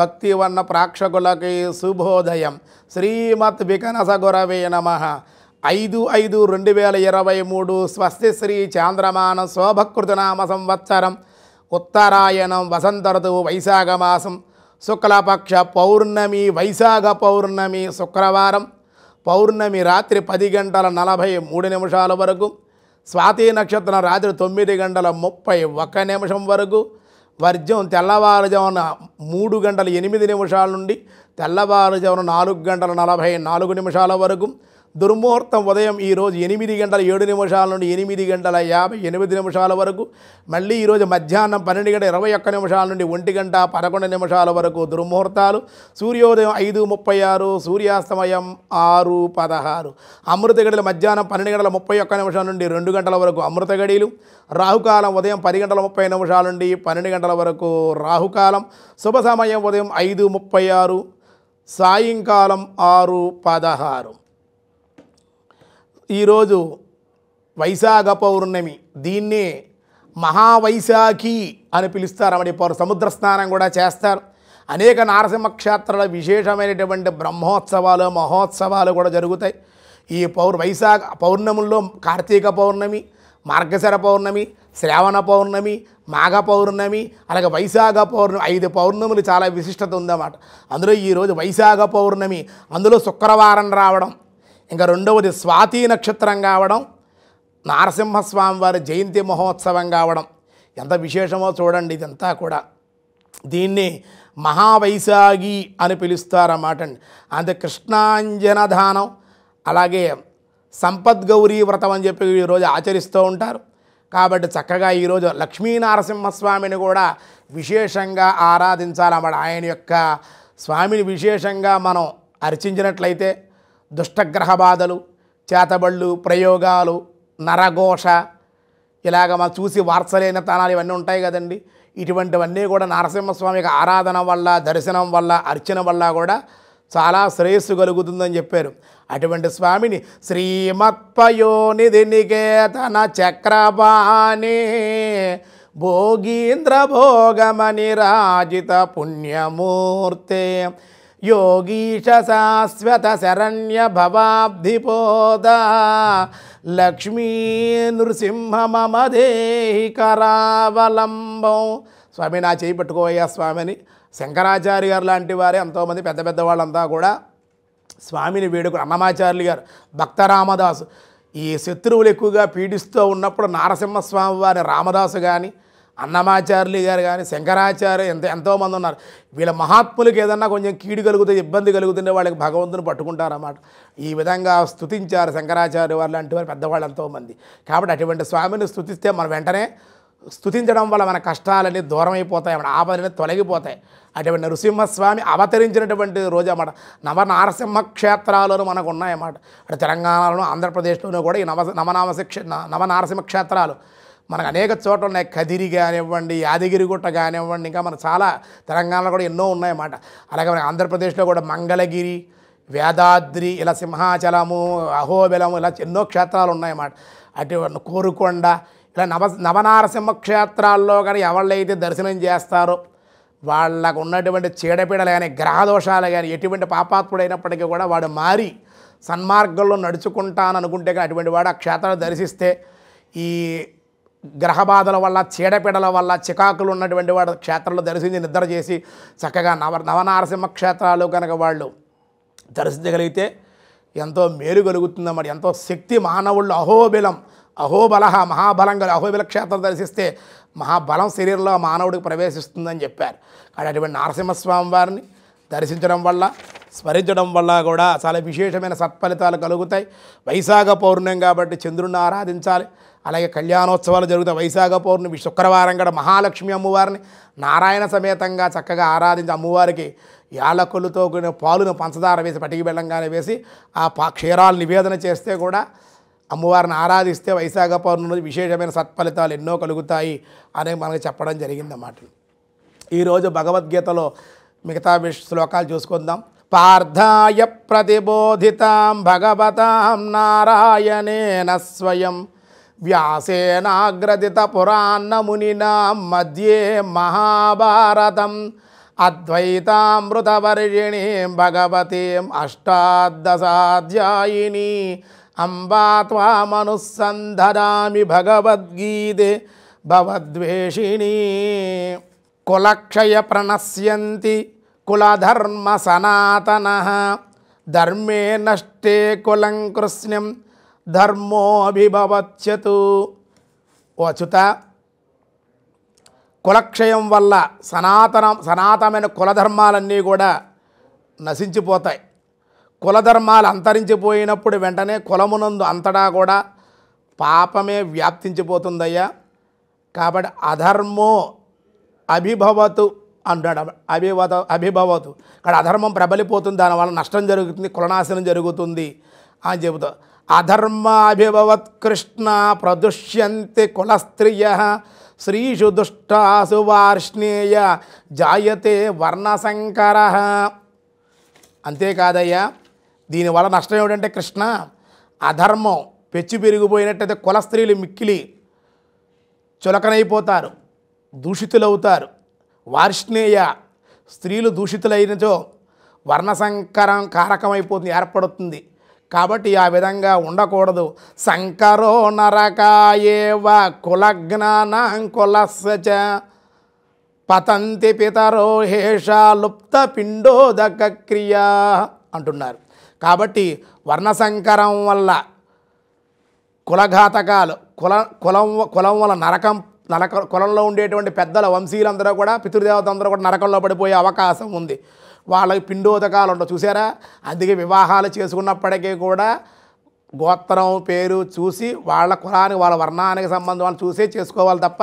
భక్తివర్ణ ప్రాక్షకులకి శుభోదయం శ్రీమత్ వికనస గురవే నమ ఐదు ఐదు రెండు వేల ఇరవై మూడు స్వస్తి శ్రీ చాంద్రమాన శోభకృతనామ సంవత్సరం ఉత్తరాయణం వసంత ఋతువు వైశాఖ మాసం శుక్లపక్ష పౌర్ణమి వైశాఖ పౌర్ణమి శుక్రవారం పౌర్ణమి రాత్రి పది గంటల నలభై మూడు నిమిషాల వరకు స్వాతి నక్షత్రం రాత్రి తొమ్మిది గంటల ముప్పై ఒక్క నిమిషం వరకు వర్జం తెల్లవారుజామున మూడు గంటల ఎనిమిది నిమిషాల నుండి తెల్లవారుజామున నాలుగు గంటల నలభై నాలుగు నిమిషాల వరకు దుర్ముహూర్తం ఉదయం ఈరోజు ఎనిమిది గంటల ఏడు నిమిషాల నుండి ఎనిమిది గంటల యాభై ఎనిమిది నిమిషాల వరకు మళ్ళీ ఈరోజు మధ్యాహ్నం పన్నెండు గంటల ఇరవై ఒక్క నిమిషాల నుండి ఒంటి గంట పదకొండు నిమిషాల వరకు దుర్ముహూర్తాలు సూర్యోదయం ఐదు ముప్పై ఆరు సూర్యాస్తమయం ఆరు పదహారు అమృత గడిలు మధ్యాహ్నం పన్నెండు గంటల ముప్పై ఒక్క నిమిషాల నుండి రెండు గంటల వరకు అమృత గడిలు రాహుకాలం ఉదయం పది గంటల ముప్పై నిమిషాల నుండి పన్నెండు గంటల వరకు రాహుకాలం శుభ సమయం ఉదయం ఐదు ముప్పై ఆరు సాయంకాలం ఆరు పదహారు ఈరోజు వైశాఖ పౌర్ణమి దీన్నే మహావైశాఖి అని పిలుస్తారు పౌర సముద్ర స్నానం కూడా చేస్తారు అనేక నారసింహక్షేత్రాల విశేషమైనటువంటి బ్రహ్మోత్సవాలు మహోత్సవాలు కూడా జరుగుతాయి ఈ పౌర్ వైశాఖ పౌర్ణముల్లో కార్తీక పౌర్ణమి మార్గశర పౌర్ణమి శ్రావణ పౌర్ణమి మాఘ పౌర్ణమి అలాగే వైశాఖ పౌర్ణమి ఐదు పౌర్ణములు చాలా విశిష్టత ఉందన్నమాట అందులో ఈరోజు వైశాఖ పౌర్ణమి అందులో శుక్రవారం రావడం ఇంకా రెండవది స్వాతి నక్షత్రం కావడం నారసింహస్వామి వారి జయంతి మహోత్సవం కావడం ఎంత విశేషమో చూడండి ఇదంతా కూడా దీన్ని మహావైశాఖి అని పిలుస్తారన్నమాట అండి అంతే కృష్ణాంజనదానం అలాగే సంపద్గౌరీ వ్రతం అని చెప్పి ఈరోజు ఆచరిస్తూ ఉంటారు కాబట్టి చక్కగా ఈరోజు లక్ష్మీనరసింహస్వామిని కూడా విశేషంగా ఆరాధించాలన్నమాట ఆయన యొక్క స్వామిని విశేషంగా మనం అర్చించినట్లయితే దుష్టగ్రహ బాధలు చేతబళ్ళు ప్రయోగాలు నరఘోష ఇలాగ మనం చూసి తనాలు ఇవన్నీ ఉంటాయి కదండి ఇటువంటివన్నీ కూడా నరసింహస్వామి యొక్క ఆరాధన వల్ల దర్శనం వల్ల అర్చన వల్ల కూడా చాలా శ్రేయస్సు కలుగుతుందని చెప్పారు అటువంటి స్వామిని శ్రీమత్పయోనిధి నికేతన చక్రపాణి భోగీంద్ర భోగమని రాజిత పుణ్యమూర్తే యోగీశ శాశ్వత శరణ్య భవాబ్ధిపోద లక్ష్మీ నృసింహ మమ దేహి కరావలంబం స్వామి నా చేయి పట్టుకోవయ్యా స్వామిని శంకరాచార్య గారు లాంటి వారే ఎంతోమంది పెద్ద పెద్ద వాళ్ళంతా కూడా స్వామిని వేడుకుని అన్నమాచార్యులు గారు భక్తరామదాసు ఈ శత్రువులు ఎక్కువగా పీడిస్తూ ఉన్నప్పుడు నారసింహస్వామి వారి రామదాసు కానీ అన్నమాచార్యులు గారు కానీ శంకరాచార్య ఎంత ఎంతోమంది ఉన్నారు వీళ్ళ మహాత్ములకు ఏదన్నా కొంచెం కీడు కలుగుతే ఇబ్బంది కలుగుతుంటే వాళ్ళకి భగవంతుని పట్టుకుంటారన్నమాట ఈ విధంగా స్థుతించారు శంకరాచార్య వారు లాంటి వారు పెద్దవాళ్ళు ఎంతోమంది కాబట్టి అటువంటి స్వామిని స్థుతిస్తే మనం వెంటనే స్థుతించడం వల్ల మన కష్టాలన్నీ దూరం అయిపోతాయి మన ఆపదలన్నీ తొలగిపోతాయి అటువంటి నృసింహస్వామి అవతరించినటువంటి రోజు అన్నమాట నవ నారసింహ క్షేత్రాలను మనకు ఉన్నాయన్నమాట అంటే తెలంగాణలోను ఆంధ్రప్రదేశ్లోనూ కూడా ఈ నవ నవనామ శిక్ష నవ నారసింహ క్షేత్రాలు మనకు అనేక చోట్ల ఉన్నాయి కదిరి కానివ్వండి యాదగిరిగుట్ట కానివ్వండి ఇంకా మన చాలా తెలంగాణలో కూడా ఎన్నో ఉన్నాయన్నమాట అలాగే మన ఆంధ్రప్రదేశ్లో కూడా మంగళగిరి వేదాద్రి ఇలా సింహాచలము అహోబిలము ఇలా ఎన్నో క్షేత్రాలు ఉన్నాయన్నమాట అటు కోరుకొండ ఇలా నవ నవనారసింహ క్షేత్రాల్లో కానీ ఎవళ్ళైతే దర్శనం చేస్తారో వాళ్ళకు ఉన్నటువంటి చీడపీడలు కానీ గ్రహదోషాలు కానీ ఎటువంటి పాపాత్ముడైనప్పటికీ కూడా వాడు మారి సన్మార్గంలో నడుచుకుంటాననుకుంటే కానీ అటువంటి వాడు ఆ క్షేత్రాలు దర్శిస్తే ఈ గ్రహబాధల వల్ల చీడపీడల వల్ల చికాకులు ఉన్నటువంటి వాడు క్షేత్రంలో దర్శించి నిద్ర చేసి చక్కగా నవ నవనారసింహ క్షేత్రాలు కనుక వాళ్ళు దర్శించగలిగితే ఎంతో మేలు అన్నమాట ఎంతో శక్తి మానవుళ్ళు అహోబిలం మహాబలం కలిగి అహోబిల క్షేత్రం దర్శిస్తే మహాబలం శరీరంలో మానవుడికి ప్రవేశిస్తుందని చెప్పారు కానీ అటువంటి నరసింహస్వామి వారిని దర్శించడం వల్ల స్మరించడం వల్ల కూడా చాలా విశేషమైన సత్ఫలితాలు కలుగుతాయి వైశాఖ పౌర్ణం కాబట్టి చంద్రుడిని ఆరాధించాలి అలాగే కళ్యాణోత్సవాలు జరుగుతాయి వైశాఖ పౌర్ణమి శుక్రవారం కూడా మహాలక్ష్మి అమ్మవారిని నారాయణ సమేతంగా చక్కగా ఆరాధించి అమ్మవారికి యాలకులతో కూడిన పాలును పంచదార వేసి పటికి బెల్లంగానే వేసి ఆ పా క్షీరాలు నివేదన చేస్తే కూడా అమ్మవారిని ఆరాధిస్తే వైశాఖ పౌర్ణమి విశేషమైన సత్ఫలితాలు ఎన్నో కలుగుతాయి అని మనకు చెప్పడం జరిగిందన్నమాట ఈరోజు భగవద్గీతలో మిగతా శ్లోకాలు చూసుకుందాం పార్థాయ ప్రతిబోధితాం భగవతాం నారాయణేన స్వయం వ్యాసేనాగ్రదిత పురాణమునినా మధ్యే మహాభారతం అద్వైతామృతవర్జిణీం భగవతీం అష్టాదశాధ్యాయిని అంబా త్వామనుసంధనామి భగవద్గీతే భవద్వేషిణీ కులక్షయ ప్రణశ్యంతి కులధర్మ సనాతన ధర్మే నష్టే కులం కృష్ణం ధర్మోభిభవచ్చు ఓ అచ్యుత కులక్షయం వల్ల సనాతన సనాతనమైన కులధర్మాలన్నీ కూడా నశించిపోతాయి కులధర్మాలు అంతరించిపోయినప్పుడు వెంటనే కులమునందు అంతటా కూడా పాపమే వ్యాప్తించిపోతుందయ్యా కాబట్టి అధర్మో అభిభవతు అంటాడు అభివత అభిభవతు ఇక్కడ అధర్మం ప్రబలిపోతుంది దానివల్ల నష్టం జరుగుతుంది కులనాశనం జరుగుతుంది అని చెబుతా కృష్ణ ప్రదుష్యంతి కులస్త్రియ శ్రీషు దుష్టాసు వార్ష్ణేయ జాయతే వర్ణశంకర అంతేకాదయ్యా దీనివల్ల నష్టం ఏమిటంటే కృష్ణ అధర్మం పెచ్చి పెరిగిపోయినట్టయితే కుల స్త్రీలు మిక్కిలి చులకనైపోతారు దూషితులవుతారు వార్ష్ణేయ స్త్రీలు దూషితులైనచో వర్ణసంకరం కారకమైపోతుంది ఏర్పడుతుంది కాబట్టి ఆ విధంగా ఉండకూడదు శంకరో నరకాయేవ కులజ్ఞానం కులస్సచ పతంతి పితరో హేష లుప్త పిండోదక క్రియ అంటున్నారు కాబట్టి వర్ణశంకరం వల్ల కులఘాతకాలు కుల కులం కులం వల్ల నరకం నరక కులంలో ఉండేటువంటి పెద్దల వంశీయులందరూ కూడా పితృదేవత అందరూ కూడా నరకంలో పడిపోయే అవకాశం ఉంది వాళ్ళకి పిండోదకాలు ఉండవు చూసారా అందుకే వివాహాలు చేసుకున్నప్పటికీ కూడా గోత్రం పేరు చూసి వాళ్ళ కులానికి వాళ్ళ వర్ణానికి సంబంధం వాళ్ళు చూసే చేసుకోవాలి తప్ప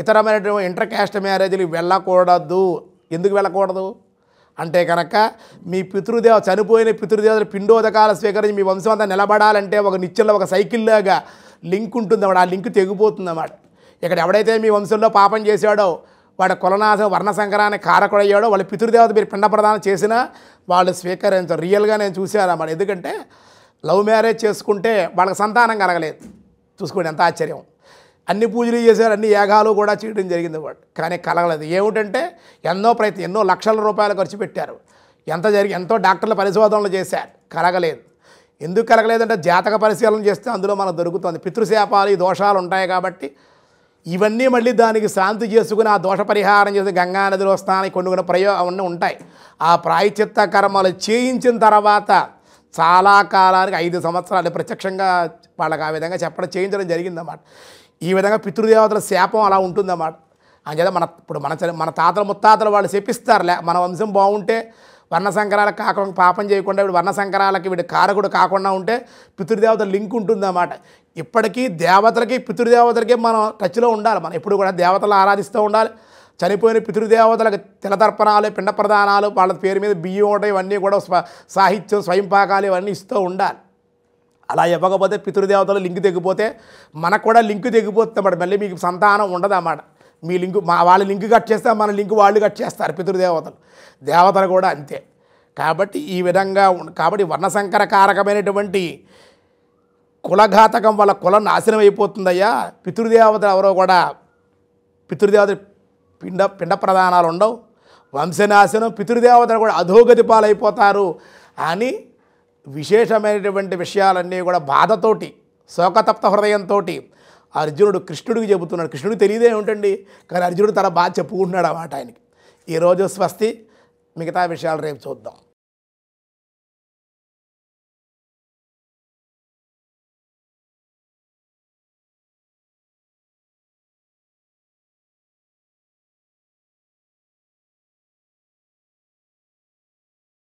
ఇతరమైనటువంటి ఇంటర్ క్యాస్ట్ మ్యారేజ్లు వెళ్ళకూడదు ఎందుకు వెళ్ళకూడదు అంటే కనుక మీ పితృదేవ చనిపోయిన పితృదేవత పిండోదకాలు స్వీకరించి మీ వంశం అంతా నిలబడాలంటే ఒక నిత్యంలో ఒక సైకిల్లాగా లింక్ ఉంటుంది అన్నమాట ఆ లింక్ తెగిపోతుంది అన్నమాట ఇక్కడ ఎవడైతే మీ వంశంలో పాపం చేశాడో వాడి కులనాశం వర్ణ సంకరానికి కారకుడయ్యాడో వాళ్ళ పితృదేవత మీరు పిండ ప్రదానం చేసినా వాళ్ళు స్వీకరించారు రియల్గా నేను చూశాను అన్నమాట ఎందుకంటే లవ్ మ్యారేజ్ చేసుకుంటే వాళ్ళకి సంతానం కలగలేదు చూసుకోండి ఎంత ఆశ్చర్యం అన్ని పూజలు చేశారు అన్ని యాగాలు కూడా చేయడం జరిగింది వాడు కానీ కలగలేదు ఏమిటంటే ఎన్నో ప్రయత్నం ఎన్నో లక్షల రూపాయలు ఖర్చు పెట్టారు ఎంత జరిగి ఎంతో డాక్టర్ల పరిశోధనలు చేశారు కలగలేదు ఎందుకు కలగలేదంటే జాతక పరిశీలన చేస్తే అందులో మనకు దొరుకుతుంది పితృశాపాలు ఈ దోషాలు ఉంటాయి కాబట్టి ఇవన్నీ మళ్ళీ దానికి శాంతి చేసుకుని ఆ దోష పరిహారం చేసి గంగానదిలో స్నానం కొన్ని కొన్ని ప్రయోగం ఉంటాయి ఆ ప్రాయచిత్త కర్మలు చేయించిన తర్వాత చాలా కాలానికి ఐదు సంవత్సరాలు ప్రత్యక్షంగా వాళ్ళకి ఆ విధంగా చెప్పడం చేయించడం జరిగిందన్నమాట ఈ విధంగా పితృదేవతల శాపం అలా ఉంటుందన్నమాట అంచేత మన ఇప్పుడు మన మన తాతల ముత్తాతలు వాళ్ళు చెప్పిస్తారులే మన వంశం బాగుంటే వర్ణ సంకరాలకు కాకుండా పాపం చేయకుండా వీడు వర్ణ సంకరాలకి వీడు కారకుడు కాకుండా ఉంటే పితృదేవత లింక్ ఉంటుందన్నమాట ఇప్పటికీ దేవతలకి పితృదేవతలకి మనం టచ్లో ఉండాలి మనం ఎప్పుడు కూడా దేవతలు ఆరాధిస్తూ ఉండాలి చనిపోయిన పితృదేవతలకు తిలతర్పణాలు పిండ ప్రదానాలు వాళ్ళ పేరు మీద బియ్యం ఉంటాయి ఇవన్నీ కూడా సాహిత్యం స్వయంపాకాలు ఇవన్నీ ఇస్తూ ఉండాలి అలా ఇవ్వకపోతే పితృదేవతలు లింక్ తెగిపోతే మనకు కూడా లింక్ తెగిపోతుంది అన్నమాట మళ్ళీ మీకు సంతానం ఉండదు అన్నమాట మీ లింకు మా వాళ్ళ లింకు కట్ చేస్తే మన లింకు వాళ్ళు కట్ చేస్తారు పితృదేవతలు దేవతలు కూడా అంతే కాబట్టి ఈ విధంగా కాబట్టి వర్ణశంకర కారకమైనటువంటి కులఘాతకం వల్ల కులం నాశనం అయిపోతుందయ్యా పితృదేవతలు ఎవరో కూడా పితృదేవతలు పిండ పిండ ప్రధానాలు ఉండవు వంశనాశనం పితృదేవతలు కూడా అధోగతి పాలైపోతారు అని విశేషమైనటువంటి విషయాలన్నీ కూడా బాధతోటి శోకతప్త హృదయంతో అర్జునుడు కృష్ణుడికి చెబుతున్నాడు కృష్ణుడికి తెలియదే ఉంటండి కానీ అర్జునుడు తన బాధ చెప్పుకుంటున్నాడు ఆ మాట ఆయనకి ఈరోజు స్వస్తి మిగతా విషయాలు రేపు చూద్దాం